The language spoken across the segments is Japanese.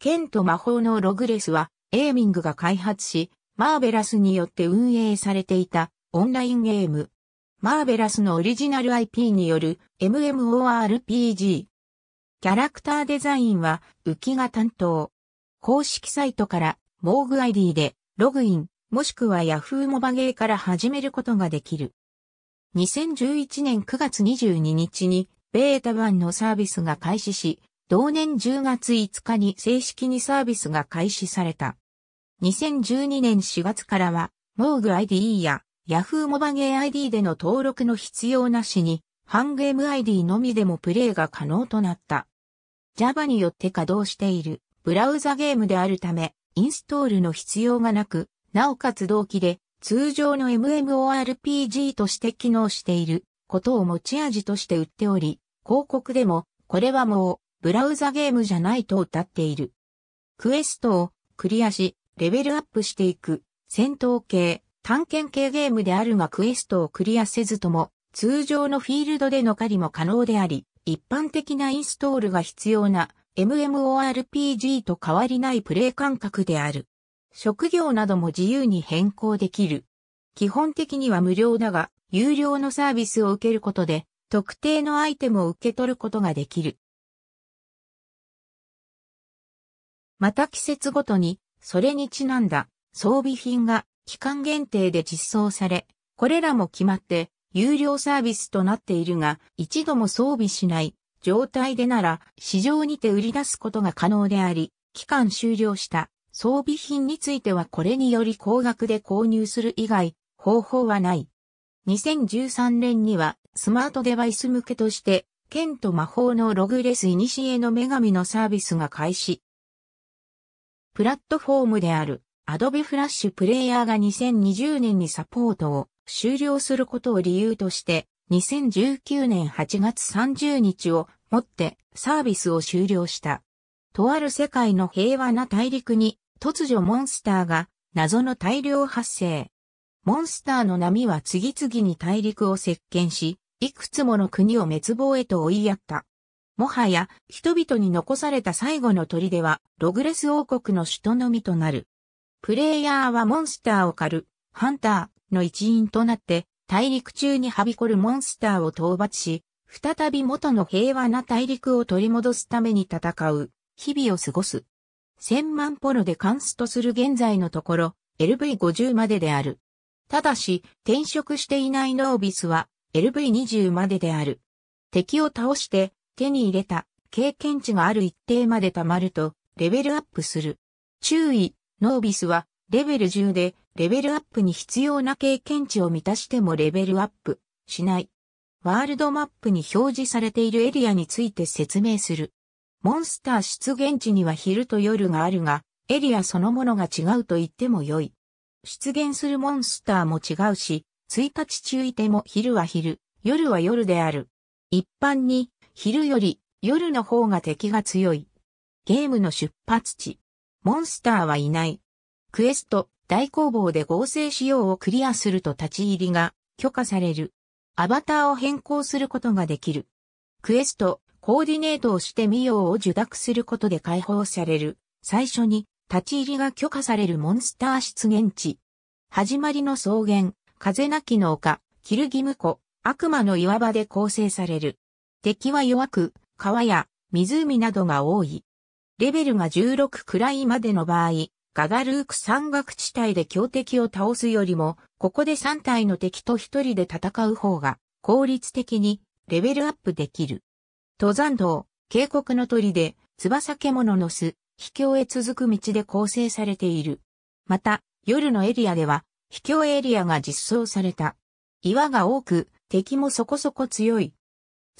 剣と魔法のログレスは、エーミングが開発し、マーベラスによって運営されていたオンラインゲーム。マーベラスのオリジナル IP による MMORPG。キャラクターデザインは浮が担当。公式サイトからモーグ ID でログイン、もしくは Yahoo モバゲーから始めることができる。2011年9月22日にベータ版のサービスが開始し、同年10月5日に正式にサービスが開始された。2012年4月からは、モーグ ID や Yahoo モバゲー ID での登録の必要なしに、ハンゲーム ID のみでもプレイが可能となった。Java によって稼働しているブラウザゲームであるため、インストールの必要がなく、なおかつ同期で通常の MMORPG として機能していることを持ち味として売っており、広告でも、これはもブラウザゲームじゃないと歌っている。クエストをクリアし、レベルアップしていく、戦闘系、探検系ゲームであるがクエストをクリアせずとも、通常のフィールドでの狩りも可能であり、一般的なインストールが必要な MMORPG と変わりないプレイ感覚である。職業なども自由に変更できる。基本的には無料だが、有料のサービスを受けることで、特定のアイテムを受け取ることができる。また季節ごとに、それにちなんだ装備品が期間限定で実装され、これらも決まって有料サービスとなっているが、一度も装備しない状態でなら市場にて売り出すことが可能であり、期間終了した装備品についてはこれにより高額で購入する以外方法はない。2013年にはスマートデバイス向けとして、剣と魔法のログレスイニシエの女神のサービスが開始。プラットフォームである Adobe Flash プレイヤーが2020年にサポートを終了することを理由として、2019年8月30日をもってサービスを終了した。とある世界の平和な大陸に突如モンスターが謎の大量発生。モンスターの波は次々に大陸を席巻し、いくつもの国を滅亡へと追いやった。もはや人々に残された最後の砦はログレス王国の首都のみとなる。プレイヤーはモンスターを狩る、ハンターの一員となって大陸中にはびこるモンスターを討伐し、再び元の平和な大陸を取り戻すために戦う、日々を過ごす。千万ポロでカンストする現在のところ、LV50 までである。ただし、転職していないノービスは、LV20 までである。敵を倒して、手に入れた経験値がある一定まで溜まるとレベルアップする。注意、ノービスはレベル10でレベルアップに必要な経験値を満たしてもレベルアップしない。ワールドマップに表示されているエリアについて説明する。モンスター出現地には昼と夜があるが、エリアそのものが違うと言っても良い。出現するモンスターも違うし、1日注意ても昼は昼、夜は夜である。一般に昼より夜の方が敵が強い。ゲームの出発地。モンスターはいない。クエスト、大工房で合成仕様をクリアすると立ち入りが許可される。アバターを変更することができる。クエスト、コーディネートをしてようを受諾することで解放される。最初に立ち入りが許可されるモンスター出現地。始まりの草原、風なきの丘、キルギム湖、悪魔の岩場で構成される。敵は弱く、川や湖などが多い。レベルが16くらいまでの場合、ガガルーク山岳地帯で強敵を倒すよりも、ここで3体の敵と1人で戦う方が効率的にレベルアップできる。登山道、渓谷の鳥で、翼獣の巣、秘境へ続く道で構成されている。また、夜のエリアでは、秘境エリアが実装された。岩が多く、敵もそこそこ強い、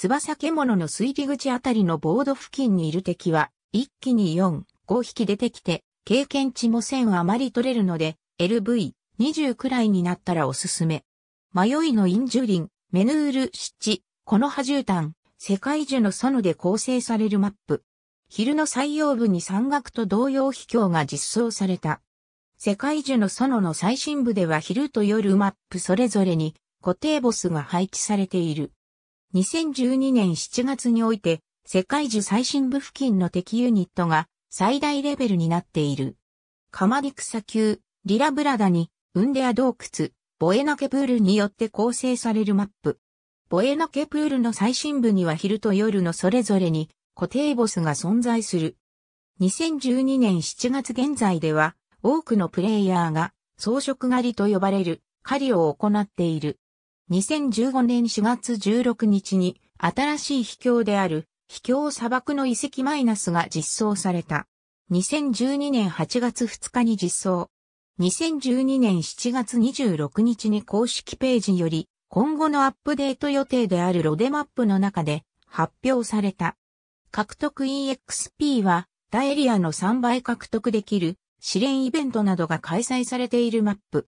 翼獣の水利口あたりのボード付近にいる敵は、一気に4、5匹出てきて、経験値も1000あまり取れるので、LV、20くらいになったらおすすめ。迷いのインジュリン、メヌール湿地、この葉絨毯、世界樹の園で構成されるマップ。昼の採用部に山岳と同様秘境が実装された。世界樹の園の最深部では昼と夜マップそれぞれに固定ボスが配置されている。2012年7月において、世界樹最深部付近の敵ユニットが最大レベルになっている。カマディク砂丘、リラブラダに、ウンデア洞窟、ボエナケプールによって構成されるマップ。ボエナケプールの最深部には昼と夜のそれぞれに固定ボスが存在する。2012年7月現在では多くのプレイヤーが装飾狩りと呼ばれる狩りを行っている。2015年4月16日に新しい秘境である秘境砂漠の遺跡マイナスが実装された。2012年8月2日に実装。2012年7月26日に公式ページより今後のアップデート予定であるロデマップの中で発表された。獲得 EXP はダエリアの3倍獲得できる試練イベントなどが開催されているマップ。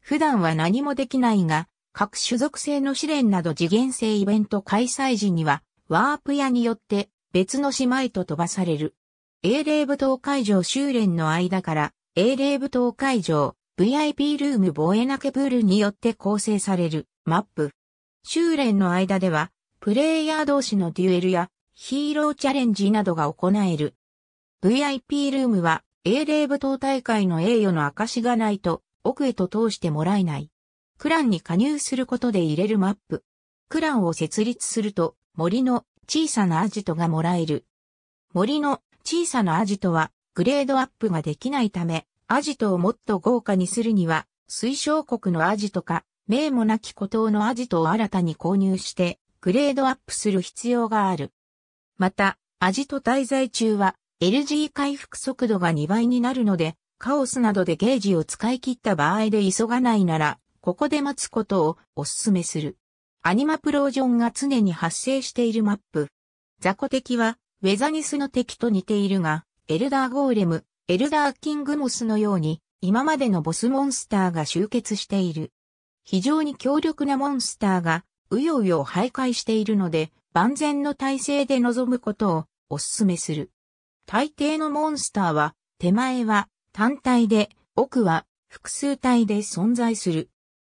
普段は何もできないが各種属性の試練など次元性イベント開催時には、ワープ屋によって別の島へと飛ばされる。英霊舞踏会場修練の間から、英霊舞踏会場、VIP ルーム防衛なけプールによって構成されるマップ。修練の間では、プレイヤー同士のデュエルやヒーローチャレンジなどが行える。VIP ルームは英霊舞踏大会の栄誉の証がないと奥へと通してもらえない。クランに加入することで入れるマップ。クランを設立すると、森の小さなアジトがもらえる。森の小さなアジトは、グレードアップができないため、アジトをもっと豪華にするには、推奨国のアジトか、名もなき孤島のアジトを新たに購入して、グレードアップする必要がある。また、アジト滞在中は、LG 回復速度が2倍になるので、カオスなどでゲージを使い切った場合で急がないなら、ここで待つことをお勧めする。アニマプロージョンが常に発生しているマップ。雑魚敵は、ウェザニスの敵と似ているが、エルダーゴーレム、エルダーキングモスのように、今までのボスモンスターが集結している。非常に強力なモンスターが、うようよ徘徊しているので、万全の体制で臨むことをお勧めする。大抵のモンスターは、手前は単体で、奥は複数体で存在する。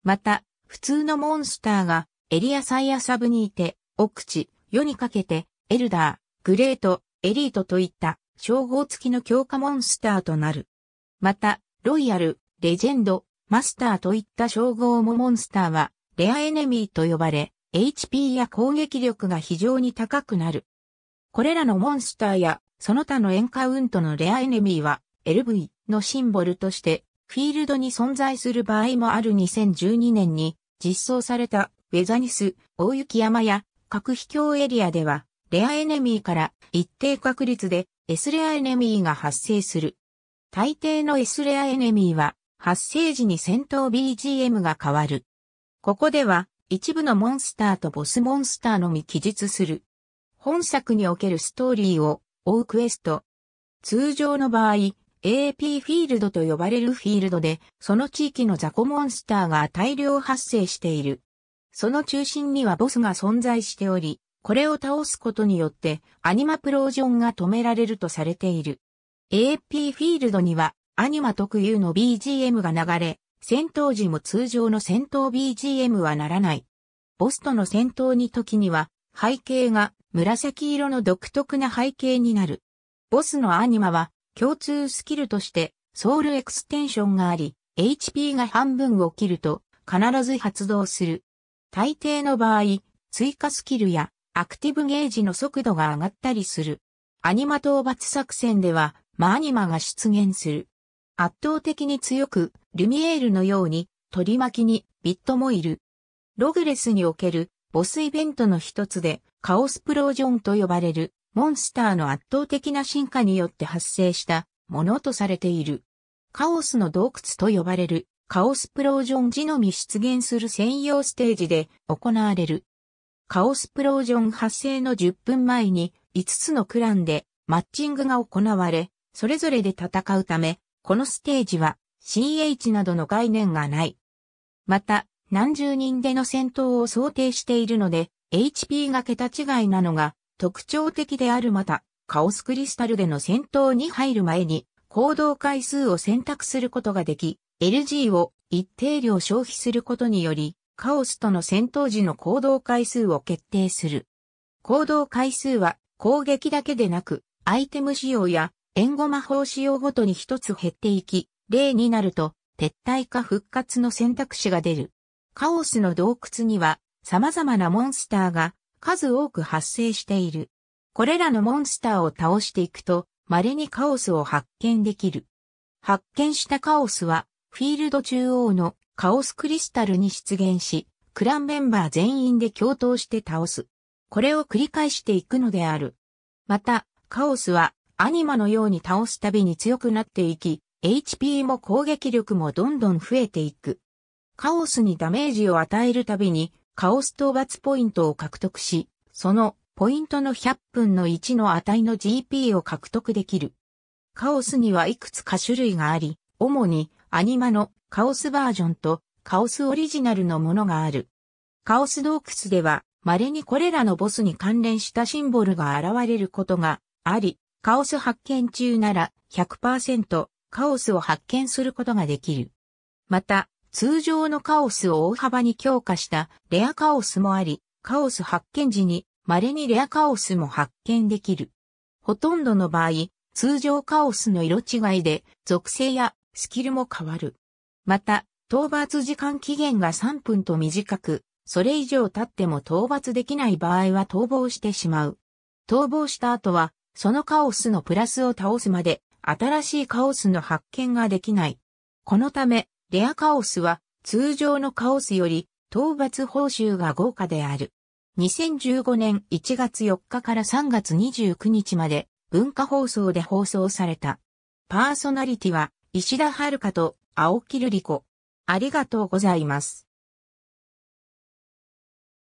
また、普通のモンスターがエリアサイアサブにいて、奥地、世にかけて、エルダー、グレート、エリートといった称号付きの強化モンスターとなる。また、ロイヤル、レジェンド、マスターといった称号もモンスターは、レアエネミーと呼ばれ、HP や攻撃力が非常に高くなる。これらのモンスターや、その他のエンカウントのレアエネミーは、LV のシンボルとして、フィールドに存在する場合もある2012年に実装されたウェザニス、大雪山や各秘境エリアでは、レアエネミーから一定確率で S レアエネミーが発生する。大抵の S レアエネミーは、発生時に戦闘 BGM が変わる。ここでは、一部のモンスターとボスモンスターのみ記述する。本作におけるストーリーを追うクエスト。通常の場合、AP フィールドと呼ばれるフィールドで、その地域のザコモンスターが大量発生している。その中心にはボスが存在しており、これを倒すことによってアニマプロージョンが止められるとされている。AP フィールドにはアニマ特有の BGM が流れ、戦闘時も通常の戦闘 BGM はならない。ボスとの戦闘に時には背景が紫色の独特な背景になる。ボスのアニマは共通スキルとしてソウルエクステンションがあり、HP が半分を切ると必ず発動する。大抵の場合、追加スキルやアクティブゲージの速度が上がったりする。アニマ討伐作戦では、マアニマが出現する。圧倒的に強く、ルミエールのように、取り巻きにビットもいる。ログレスにおけるボスイベントの一つで、カオスプロージョンと呼ばれるモンスターの圧倒的な進化によって発生したものとされている。カオスの洞窟と呼ばれるカオスプロージョン時のみ出現する専用ステージで行われる。カオスプロージョン発生の10分前に5つのクランでマッチングが行われ、それぞれで戦うため、このステージは CH などの概念がない。また、何十人での戦闘を想定しているので、HP が桁違いなのが特徴的であるまた、カオスクリスタルでの戦闘に入る前に、行動回数を選択することができ、LG を一定量消費することにより、カオスとの戦闘時の行動回数を決定する。行動回数は攻撃だけでなく、アイテム仕様や援護魔法仕様ごとに一つ減っていき、例になると、撤退か復活の選択肢が出る。カオスの洞窟には、様々なモンスターが数多く発生している。これらのモンスターを倒していくと、稀にカオスを発見できる。発見したカオスは、フィールド中央のカオスクリスタルに出現し、クランメンバー全員で共闘して倒す。これを繰り返していくのである。また、カオスはアニマのように倒すたびに強くなっていき、HP も攻撃力もどんどん増えていく。カオスにダメージを与えるたびにカオス討伐ポイントを獲得し、そのポイントの100分の1の値の GP を獲得できる。カオスにはいくつか種類があり、主にアニマのカオスバージョンとカオスオリジナルのものがある。カオス洞窟では稀にこれらのボスに関連したシンボルが現れることがあり、カオス発見中なら100%カオスを発見することができる。また、通常のカオスを大幅に強化したレアカオスもあり、カオス発見時に稀にレアカオスも発見できる。ほとんどの場合、通常カオスの色違いで属性やスキルも変わる。また、討伐時間期限が3分と短く、それ以上経っても討伐できない場合は逃亡してしまう。逃亡した後は、そのカオスのプラスを倒すまで、新しいカオスの発見ができない。このため、レアカオスは通常のカオスより討伐報酬が豪華である。2015年1月4日から3月29日まで文化放送で放送された。パーソナリティは石田遥と青木瑠璃子。ありがとうございます。